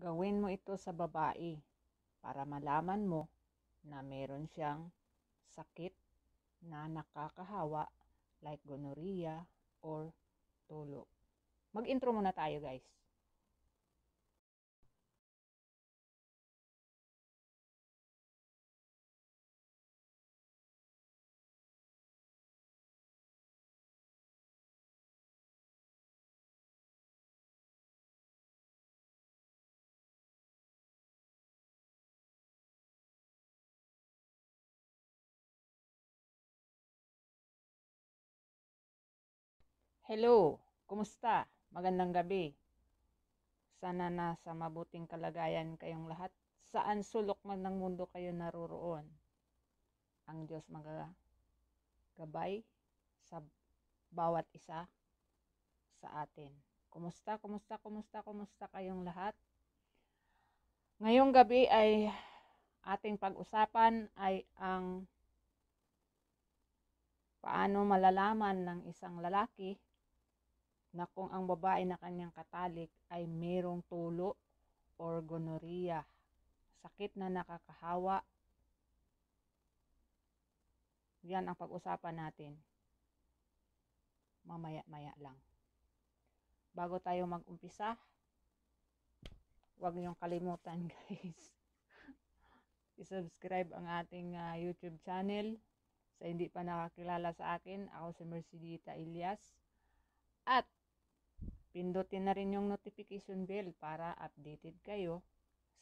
Gawin mo ito sa babae para malaman mo na meron siyang sakit na nakakahawa like gonorrhea or tulo. Mag-intro muna tayo guys. Hello, kumusta? Magandang gabi. Sana na nasa mabuting kalagayan kayong lahat. Saan sulok man ng mundo kayo naroroon. Ang Diyos magagabay sa bawat isa sa atin. Kumusta, kumusta, kumusta, kumusta kayong lahat? Ngayong gabi ay ating pag-usapan ay ang paano malalaman ng isang lalaki na kung ang babae na kanyang katalik ay merong tulo or gonorrhea, sakit na nakakahawa. Yan ang pag-usapan natin. Mamaya-maya lang. Bago tayo mag-umpisa, huwag niyong kalimutan guys. I-subscribe ang ating uh, YouTube channel. Sa hindi pa nakakilala sa akin, ako si Mercedita Elias. At Pindutin na rin yung notification bell para updated kayo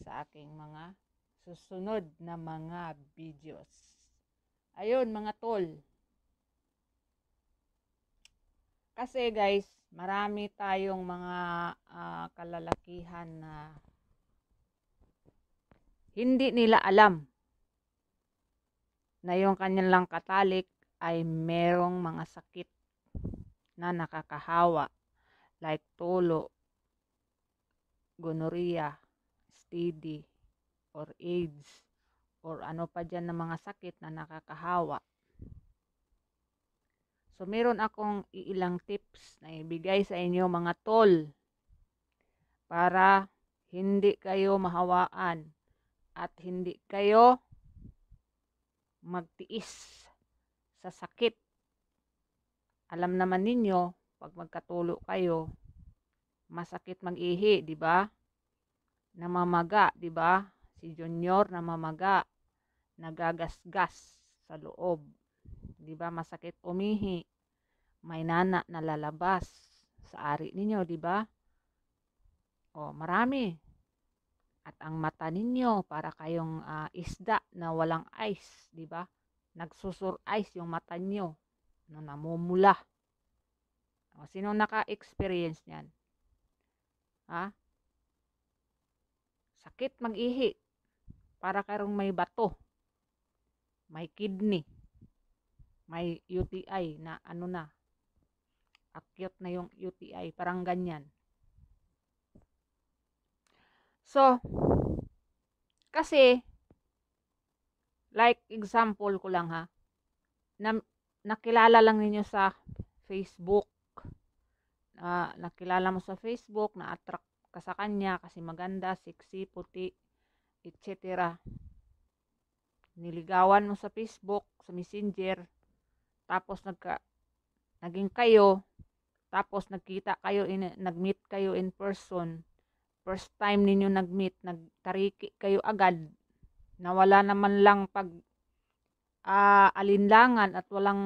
sa aking mga susunod na mga videos. Ayun mga tol. Kasi guys, marami tayong mga uh, kalalakihan na hindi nila alam na yung kanilang katalik ay merong mga sakit na nakakahawa like tulo, gonorrhea, STD, or AIDS, or ano pa dyan ng mga sakit na nakakahawa. So, meron akong ilang tips na ibigay sa inyo mga tol para hindi kayo mahawaan at hindi kayo magtiis sa sakit. Alam naman ninyo pag magkatulo kayo, masakit mag-ihi, di ba? Namamaga, di ba? Si Junior namamaga, nagagasgas sa loob. Di ba masakit umihi? May nana na lalabas sa ari ninyo, di ba? O, marami. At ang mata ninyo para kayong uh, isda na walang ice, di ba? Nagsusur ice yung mata nyo na namumula. Sino naka-experience niyan? Ha? Sakit mag-ihi. Para karong may bato. May kidney. May UTI na ano na. Acute na yung UTI. Parang ganyan. So, kasi, like example ko lang ha, na, nakilala lang ninyo sa Facebook na nakilala mo sa Facebook, na-attract ka sa kanya kasi maganda, sexy, puti, etc. Niligawan mo sa Facebook, sa Messenger, tapos nagka, naging kayo, tapos nagkita kayo, in, nag-meet kayo in person, first time ninyo nag-meet, nagtariki kayo agad, na wala naman lang pag uh, alinlangan at walang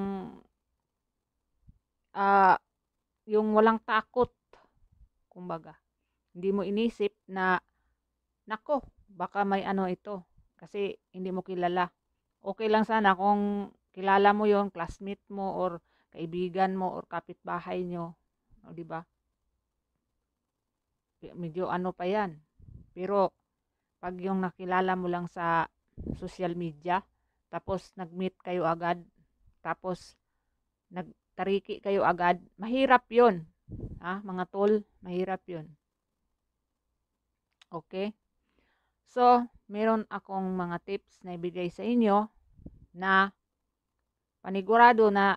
uh, yung walang takot. Kumbaga, hindi mo inisip na, nako, baka may ano ito. Kasi hindi mo kilala. Okay lang sana kung kilala mo yon classmate mo, or kaibigan mo, or kapitbahay nyo. di ba? Medyo ano pa yan. Pero, pag yung nakilala mo lang sa social media, tapos nag-meet kayo agad, tapos nag tariki kayo agad, mahirap yun. Ha, mga tol, mahirap yun. Okay? So, meron akong mga tips na ibigay sa inyo na panigurado na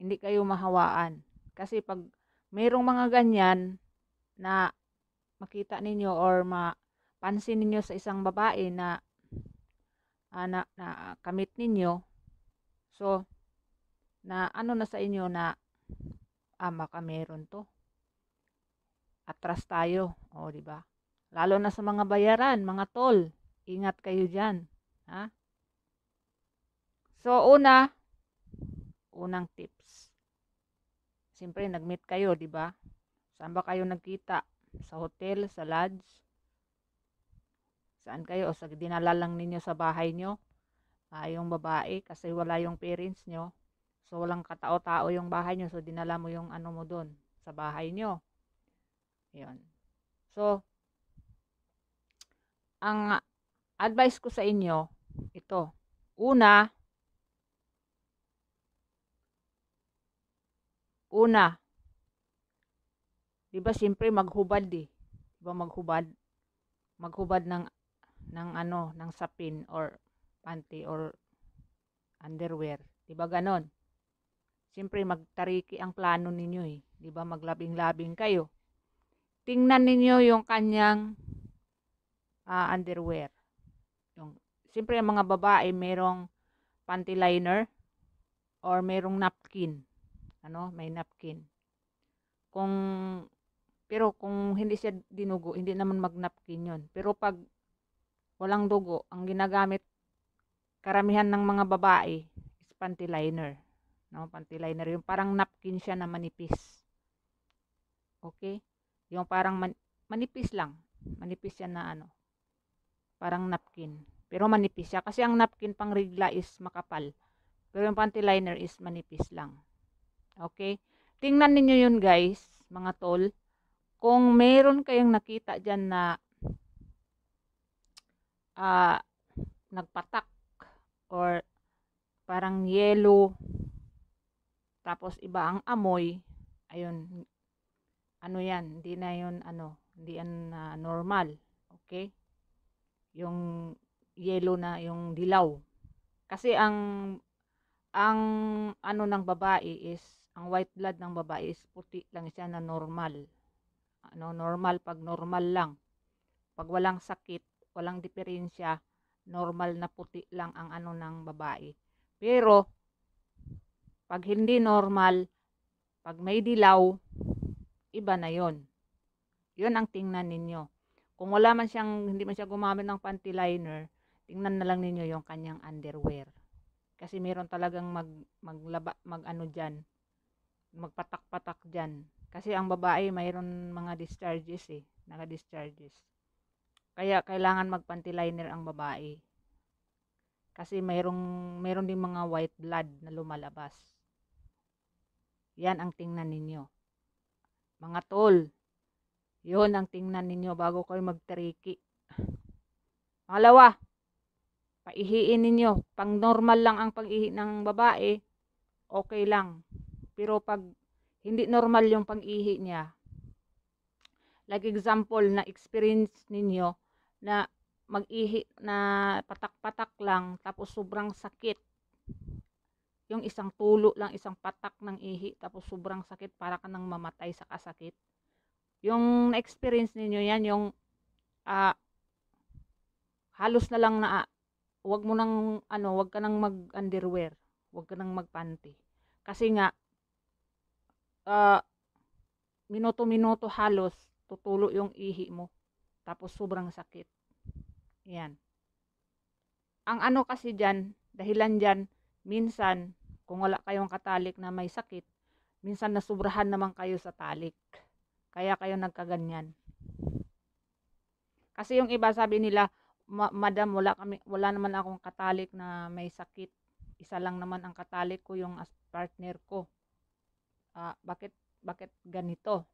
hindi kayo mahawaan. Kasi pag merong mga ganyan na makita ninyo or mapansin ninyo sa isang babae na, uh, na, na ah, kamit ninyo, so na ano na sa inyo na ama ah, ka meron to. Atras tayo, o oh, di ba? Lalo na sa mga bayaran, mga tol, ingat kayo diyan, ha? So una, unang tips. Siyempre nag-meet kayo, di ba? Saan ba kayo nagkita? Sa hotel, sa lodge? Saan kayo? O sa dinala lang ninyo sa bahay nyo? Ah, yung babae kasi wala yung parents nyo So, walang katao-tao yung bahay nyo. So, dinala mo yung ano mo doon sa bahay nyo. Yun. So, ang advice ko sa inyo, ito. Una, una, di ba siyempre maghubad di. Eh. Di ba maghubad? Maghubad ng ng ano, ng sapin or panty or underwear. Di ba ganon? Siyempre magtariki ang plano ninyo eh. 'Di ba? Maglabing-labing kayo. Tingnan ninyo yung kanyang uh, underwear. Yung siyempre ang mga babae merong panty liner or merong napkin. Ano? May napkin. Kung pero kung hindi siya dinugo, hindi naman mag-napkin 'yon. Pero pag walang dugo, ang ginagamit karamihan ng mga babae is panty liner. No, panty liner. Yung parang napkin siya na manipis. Okay? Yung parang man, manipis lang. Manipis siya na ano. Parang napkin. Pero manipis siya. Kasi ang napkin pang rigla is makapal. Pero yung panty liner is manipis lang. Okay? Tingnan ninyo yun guys, mga tol. Kung meron kayong nakita dyan na uh, nagpatak or parang yellow tapos iba ang amoy. Ayun. Ano 'yan? Hindi na 'yun ano, hindi yan uh, normal. Okay? Yung yellow na yung dilaw. Kasi ang ang ano ng babae is ang white blood ng babae is puti lang siya na normal. Ano normal pag normal lang. Pag walang sakit, walang diferensya, normal na puti lang ang ano ng babae. Pero pag hindi normal, pag may dilaw, iba na yon. Yun ang tingnan ninyo. Kung wala man siyang, hindi man siya gumamit ng panty liner, tingnan na lang ninyo yung kanyang underwear. Kasi meron talagang mag, maglaba, mag ano dyan, magpatak-patak dyan. Kasi ang babae, mayroon mga discharges eh, naga-discharges. Kaya kailangan magpanty liner ang babae. Kasi mayroong, mayroon din mga white blood na lumalabas. Yan ang tingnan ninyo. Mga tol, yun ang tingnan ninyo bago kayo magtriki. Pangalawa, paihiin ninyo. Pang normal lang ang pag-ihi ng babae, okay lang. Pero pag hindi normal yung pag-ihi niya, like example na experience ninyo na mag-ihi na patak-patak lang tapos sobrang sakit yung isang tulo lang, isang patak ng ihi, tapos sobrang sakit para ka nang mamatay sa kasakit. Yung experience ninyo yan, yung uh, halos na lang na, uh, wag mo nang, ano, wag ka nang mag-underwear, wag ka nang magpanty. Kasi nga, uh, minuto-minuto halos, tutulo yung ihi mo. Tapos sobrang sakit. Yan. Ang ano kasi diyan, dahilan diyan minsan, kung wala kayong katalik na may sakit, minsan nasubrahan naman kayo sa talik. Kaya kayo nagkaganyan. Kasi yung iba sabi nila, madam, wala, kami, wala naman akong katalik na may sakit. Isa lang naman ang katalik ko yung partner ko. Uh, bakit, bakit ganito?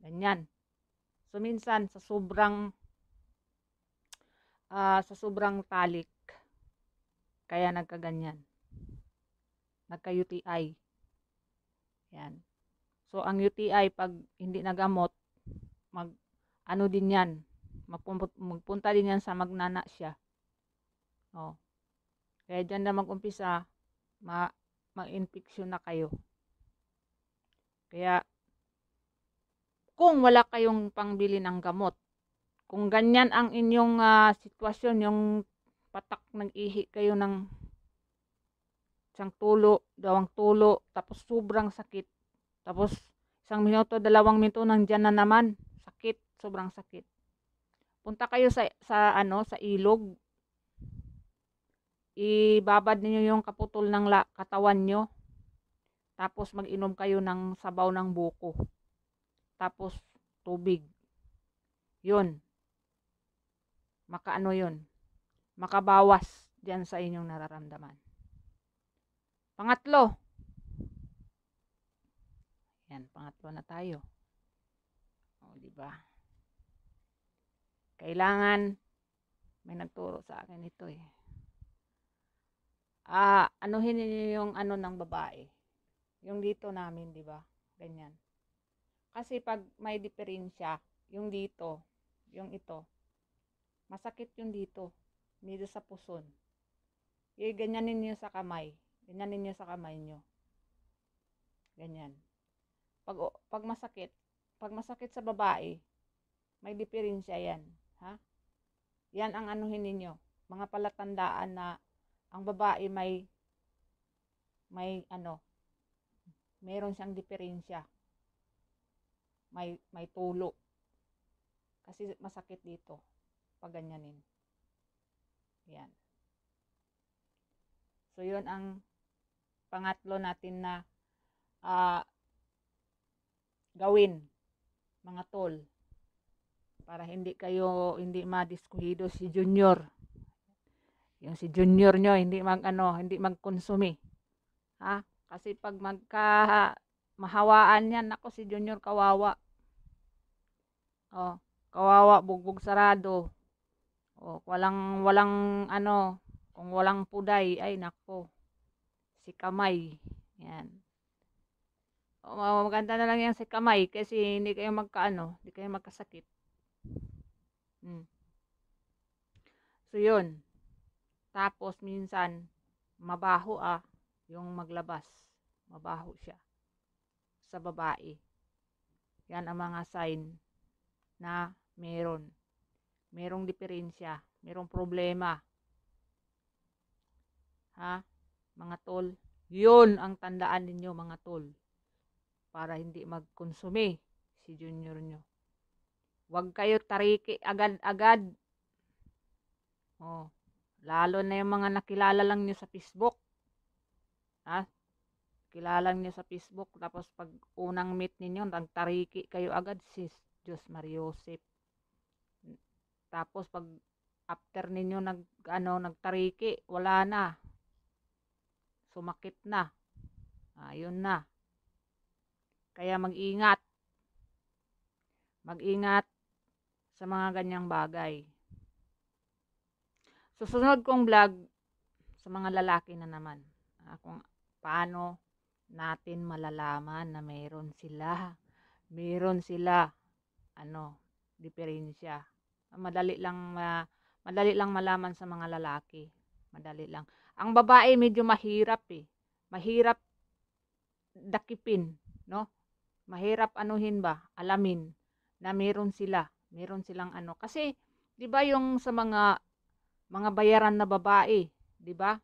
Ganyan. So minsan sa sobrang uh, sa sobrang talik kaya nagkaganyan nagka-UTI. Yan. So, ang UTI, pag hindi nagamot, mag, ano din yan, magpunta, magpunta din yan sa magnana siya. O. Kaya dyan na mag-umpisa, ma, mag-infection na kayo. Kaya, kung wala kayong pangbili ng gamot, kung ganyan ang inyong uh, sitwasyon, yung patak nag-ihi kayo ng isang tulo, dalawang tulo, tapos sobrang sakit. Tapos isang minuto, dalawang minuto nang diyan na naman, sakit, sobrang sakit. Punta kayo sa sa ano, sa ilog. Ibabad niyo yung kaputol ng la, katawan niyo. Tapos mag-inom kayo ng sabaw ng buko. Tapos tubig. 'Yon. Makaano 'yon? Makabawas diyan sa inyong nararamdaman. Pangatlo. Yan, pangatlo na tayo. O, di ba? Kailangan may nagturo sa akin ito eh. Ah, anuhin niyo yung ano ng babae. Yung dito namin, di ba? Ganyan. Kasi pag may diferensya, yung dito, yung ito, masakit yung dito, dito sa puson. Yung eh, ganyanin niyo sa kamay. Ganyanin niyo sa kamay niyo. Ganyan. Pag, pag masakit, pag masakit sa babae, may diferensya yan. Ha? Yan ang anuhin ninyo. Mga palatandaan na ang babae may may ano, meron siyang diferensya. May may tulo. Kasi masakit dito pag ganyanin. Yan. So, yun ang pangatlo natin na uh, gawin mga tol para hindi kayo hindi madiskuhido si junior yung si junior nyo hindi mag ano hindi magkonsumi ha kasi pag magka mahawaan yan nako si junior kawawa oh kawawa bugbog sarado oh walang walang ano kung walang puday ay nako si kamay. Yan. O, maganda na lang yan si kamay kasi hindi kayo magkaano, hindi kayo magkasakit. Hmm. So, yun. Tapos, minsan, mabaho ah, yung maglabas. Mabaho siya. Sa babae. Yan ang mga sign na meron. Merong diferensya. Merong problema. Ha? mga tol. Yun ang tandaan ninyo mga tol. Para hindi magkonsume si junior nyo. Huwag kayo tariki agad-agad. Oh, lalo na yung mga nakilala lang nyo sa Facebook. Ha? Kilala nyo sa Facebook. Tapos pag unang meet ninyo, nagtariki kayo agad sis Diyos Mariosep. Tapos pag after ninyo nag ano nagtariki, wala na sumakit na. Ayun na. Kaya mag-ingat. Mag-ingat sa mga ganyang bagay. Susunod kong vlog sa mga lalaki na naman. Ah, kung paano natin malalaman na meron sila. Meron sila ano, diferensya. Madali lang ma, madali lang malaman sa mga lalaki. Madali lang. Ang babae medyo mahirap eh. Mahirap dakipin, no? Mahirap anuhin ba? Alamin na meron sila. Meron silang ano. Kasi, di ba yung sa mga mga bayaran na babae, di ba?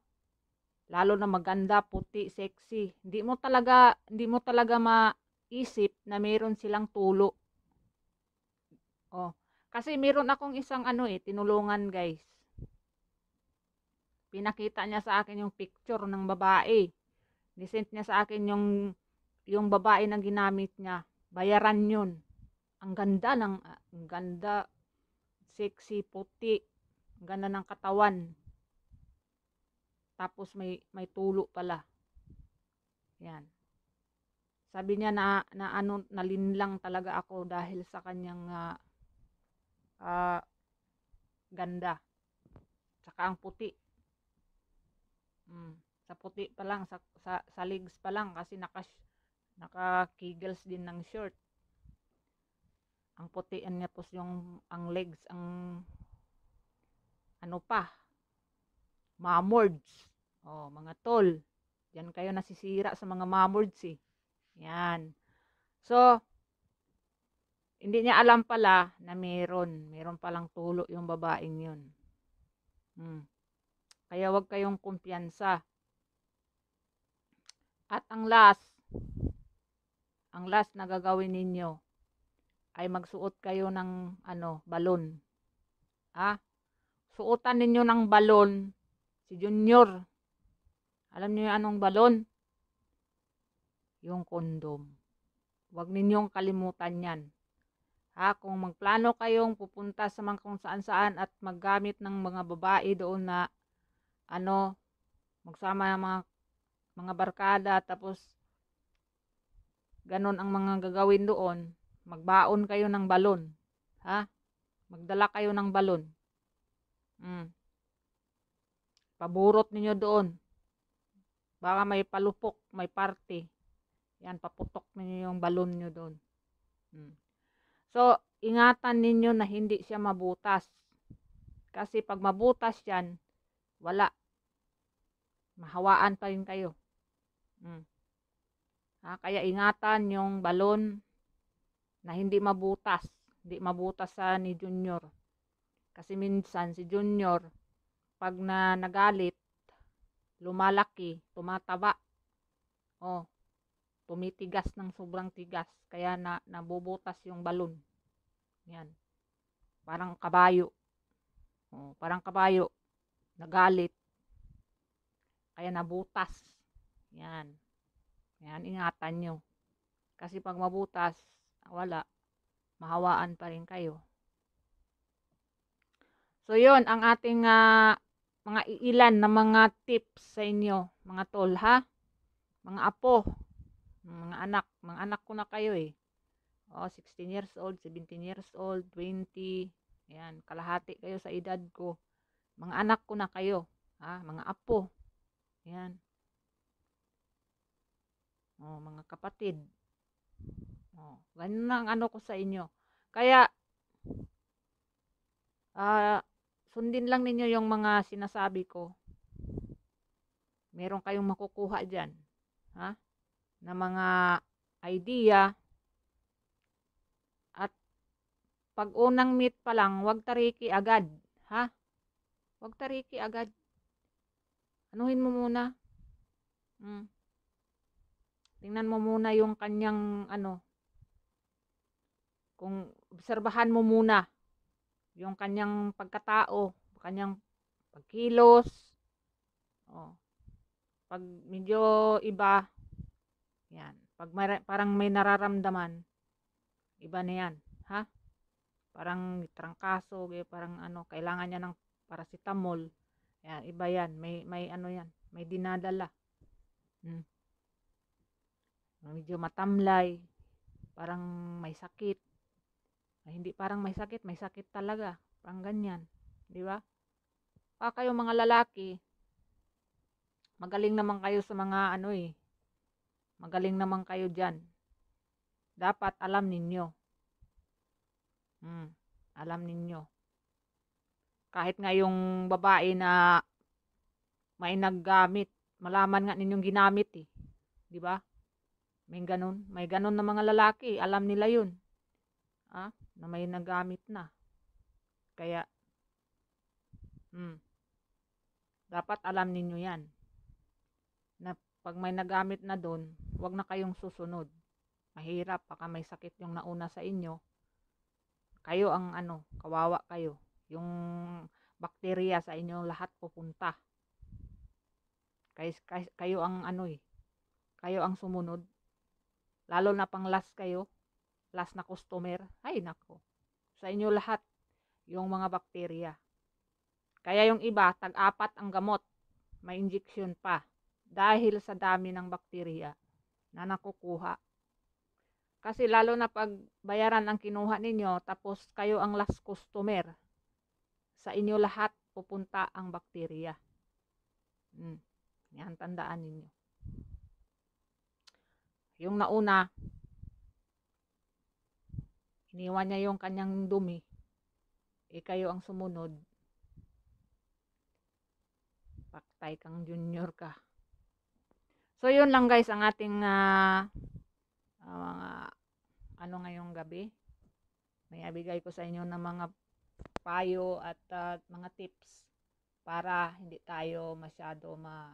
Lalo na maganda, puti, sexy. Hindi mo talaga, hindi mo talaga maisip na meron silang tulo. Oh, kasi meron akong isang ano eh, tinulungan guys pinakita niya sa akin yung picture ng babae. Nisent niya sa akin yung yung babae na ginamit niya. Bayaran 'yun. Ang ganda ng ah, ang ganda sexy puti. Ang ganda ng katawan. Tapos may may tulo pala. Yan. Sabi niya na, na ano, nalinlang talaga ako dahil sa kanyang uh, uh, ganda. saka ang puti. Mm, sa puti pa lang, sa, sa, sa legs pa lang kasi naka, naka nakakigels din ng short. Ang puti niya po yung ang legs, ang ano pa, mamords. Oh, mga tol. Yan kayo nasisira sa mga mamords eh. Yan. So, hindi niya alam pala na meron. Meron palang tulo yung babaeng yun. Hmm. Kaya huwag kayong kumpiyansa. At ang last, ang last na gagawin ninyo ay magsuot kayo ng ano, balon. Ha? suotan ninyo ng balon si Junior. Alam niyo anong balon? Yung kondom. Huwag ninyong kalimutan 'yan. Ha, kung magplano kayong pupunta sa mga kung saan-saan at maggamit ng mga babae doon na ano, magsama ng mga mga barkada tapos ganun ang mga gagawin doon, magbaon kayo ng balon. Ha? Magdala kayo ng balon. Mm. Paburot ninyo doon. Baka may palupok, may party. Yan, paputok ninyo yung balon niyo doon. Mm. So, ingatan ninyo na hindi siya mabutas. Kasi pag mabutas yan, wala. Mahawaan pa rin kayo. Hmm. Ha, kaya ingatan yung balon na hindi mabutas. Hindi mabutas sa ni Junior. Kasi minsan si Junior, pag na nagalit, lumalaki, tumataba. Oh, tumitigas ng sobrang tigas. Kaya na, nabubutas yung balon. Yan. Parang kabayo. Oh, parang kabayo nagalit, kaya nabutas. Yan. Yan, ingatan nyo. Kasi pag mabutas, wala. Mahawaan pa rin kayo. So, yun ang ating uh, mga ilan na mga tips sa inyo, mga tol, ha? Mga apo, mga anak. Mga anak ko na kayo, eh. oh 16 years old, 17 years old, 20. Yan, kalahati kayo sa edad ko. Mga anak ko na kayo. Ha? Mga apo. Yan. O, oh, mga kapatid. O, oh, ganun ang ano ko sa inyo. Kaya, uh, sundin lang ninyo yung mga sinasabi ko. Meron kayong makukuha dyan. Ha? Na mga idea. At pag unang meet pa lang, huwag tariki agad. Ha? Huwag tariki agad. Anuhin mo muna. Hmm. Tingnan mo muna yung kanyang ano. Kung obserbahan mo muna yung kanyang pagkatao, kanyang pagkilos. Oh. Pag medyo iba, yan. Pag may, parang may nararamdaman, iba na yan. Ha? Parang trangkaso, parang ano, kailangan niya ng paracetamol. Ayan, iba yan. May, may ano yan. May dinadala. Hmm. Medyo matamlay. Parang may sakit. Ay, hindi parang may sakit. May sakit talaga. Parang ganyan. Di ba? Pa ah, kayo mga lalaki, magaling naman kayo sa mga ano eh. Magaling naman kayo dyan. Dapat alam ninyo. Hmm, alam ninyo kahit nga yung babae na may naggamit, malaman nga ninyong ginamit eh. 'Di ba? May ganun, may ganun na mga lalaki, alam nila 'yun. Ah, na may naggamit na. Kaya hmm, dapat alam ninyo 'yan. Na pag may nagamit na doon, 'wag na kayong susunod. Mahirap baka may sakit yung nauna sa inyo. Kayo ang ano, kawawa kayo. Yung bakterya sa inyo lahat pupunta. Kayo, kayo ang ano eh. Kayo ang sumunod. Lalo na pang last kayo. Last na customer. Ay nako. Sa inyo lahat yung mga bakterya. Kaya yung iba, tag-apat ang gamot. May injection pa. Dahil sa dami ng bakterya na nakukuha. Kasi lalo na pag bayaran ang kinuha ninyo, tapos kayo ang last customer, sa inyo lahat pupunta ang bakterya. Hmm. Yan, tandaan ninyo. Yung nauna, iniwan niya yung kanyang dumi. E kayo ang sumunod. Paktay kang junior ka. So, yun lang guys, ang ating uh, uh, ano ngayong gabi. May abigay ko sa inyo ng mga payo at uh, mga tips para hindi tayo masyado ma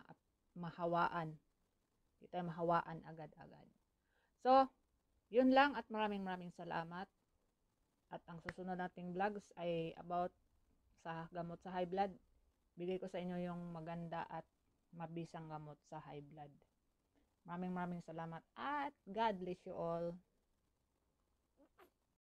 mahawaan. Hindi tayo mahawaan agad-agad. So, yun lang at maraming maraming salamat. At ang susunod nating vlogs ay about sa gamot sa high blood. Bigay ko sa inyo yung maganda at mabisang gamot sa high blood. Maraming maraming salamat at God bless you all.